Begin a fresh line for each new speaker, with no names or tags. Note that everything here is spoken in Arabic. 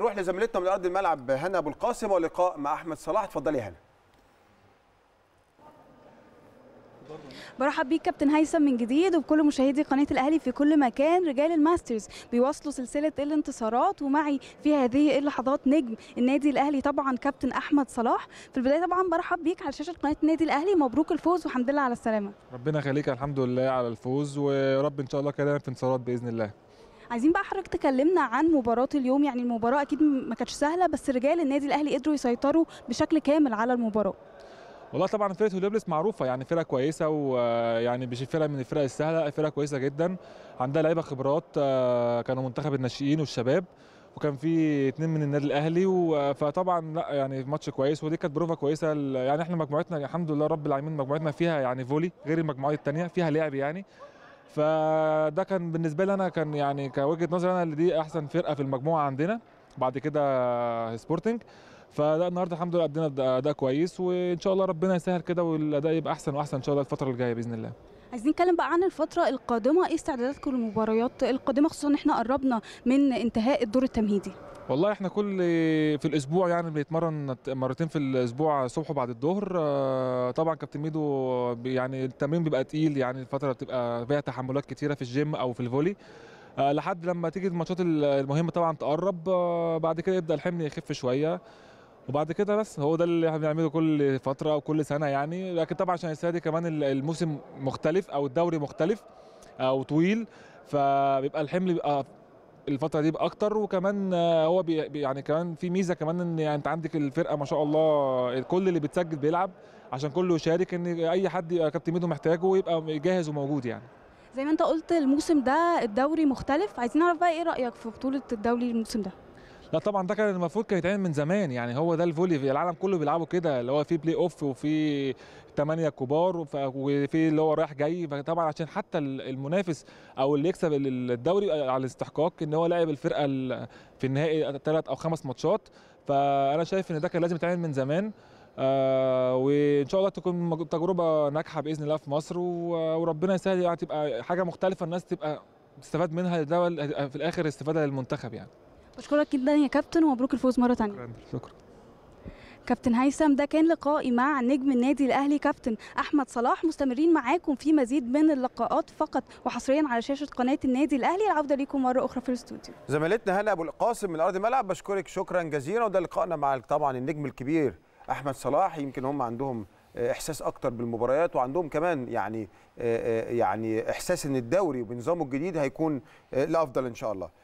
نروح لزميلتنا من ارض الملعب هنا ابو القاسم ولقاء مع احمد صلاح اتفضلي يا هنا
برحب بيك كابتن هيثم من جديد وبكل مشاهدي قناه الاهلي في كل مكان رجال الماسترز بيواصلوا سلسله الانتصارات ومعي في هذه اللحظات نجم النادي الاهلي طبعا كابتن احمد صلاح في البدايه طبعا برحب بيك على شاشه قناه النادي الاهلي مبروك الفوز والحمد لله على السلامه
ربنا يخليك الحمد لله على الفوز ورب ان شاء الله كده في انتصارات باذن الله
عايزين بقى حضرتك تكلمنا عن مباراه اليوم يعني المباراه اكيد ما كانتش سهله بس رجال النادي الاهلي قدروا يسيطروا بشكل كامل على المباراه
والله طبعا فرقه هوليبلس معروفه يعني فرقه كويسه ويعني مش فرقه من الفرق السهله فرقه كويسه جدا عندها لعيبه خبرات آه، كانوا منتخب الناشئين والشباب وكان في اثنين من النادي الاهلي فطبعا لا يعني ماتش كويس ودي كانت بروفا كويسه يعني احنا مجموعتنا الحمد لله رب العالمين مجموعتنا فيها يعني فولي غير المجموعات الثانيه فيها لعب يعني فده كان بالنسبه لي انا كان يعني كوجهه نظري انا اللي دي احسن فرقه في المجموعه عندنا بعد كده سبورتنج فده النهارده الحمد لله ادينا اداء كويس وان شاء الله ربنا يسهل كده والاداء يبقى احسن واحسن ان شاء الله الفتره الجايه باذن الله
عايزين نتكلم بقى عن الفتره القادمه ايه استعداداتكم للمباريات القادمه خصوصا ان احنا قربنا من انتهاء الدور التمهيدي
والله احنا كل في الاسبوع يعني بنتمرن مرتين في الاسبوع صبح وبعد الظهر آه، طبعا كابتن ميدو يعني التمرين بيبقى تقيل يعني الفتره بتبقى فيها تحملات كتيره في الجيم او في الفولي آه، لحد لما تيجي الماتشات المهمه طبعا تقرب آه، بعد كده يبدا الحمل يخف شويه وبعد كده بس هو ده اللي احنا بنعمله كل فتره وكل سنه يعني لكن طبعا عشان السنه دي كمان الموسم مختلف او الدوري مختلف او طويل فبيبقى الحمل بيبقى الفتره دي باكتر وكمان هو بي يعني كمان في ميزه كمان ان يعني انت عندك الفرقه ما شاء الله كل اللي بتسجل بيلعب عشان كله يشارك ان اي حد يبقى كابتن ميدو محتاجه ويبقى جاهز وموجود يعني
زي ما انت قلت الموسم ده الدوري مختلف عايزين نعرف بقى ايه رايك في بطوله الدوري الموسم ده
لا طبعا ده كان المفروض كان يتعمل من زمان يعني هو ده الفولي في العالم كله بيلعبوا كده اللي هو في بلاي اوف وفي ثمانيه كبار وفي اللي هو رايح جاي فطبعا عشان حتى المنافس او اللي يكسب الدوري على الاستحقاق ان هو لاعب الفرقه في النهائي ثلاث او خمس ماتشات فانا شايف ان ده كان لازم يتعمل من زمان آه وان شاء الله تكون تجربه ناجحه باذن الله في مصر وربنا يسهل يعني تبقى حاجه مختلفه الناس تبقى تستفاد منها ده في الاخر استفاده للمنتخب يعني
بشكرك جدا يا كابتن ومبروك الفوز مره ثانيه شكرا شكرا كابتن هيثم ده كان لقائي مع نجم النادي الاهلي كابتن احمد صلاح مستمرين معاكم في مزيد من اللقاءات فقط وحصريا على شاشه قناه النادي الاهلي العوده ليكم مره اخرى في الاستوديو
زميلتنا هنا ابو القاسم من ارض الملعب بشكرك شكرا جزيلا وده لقائنا مع طبعا النجم الكبير احمد صلاح يمكن هم عندهم آه، احساس اكتر بالمباريات وعندهم كمان يعني آه، آه، يعني احساس ان الدوري بنظامه الجديد هيكون الافضل ان شاء الله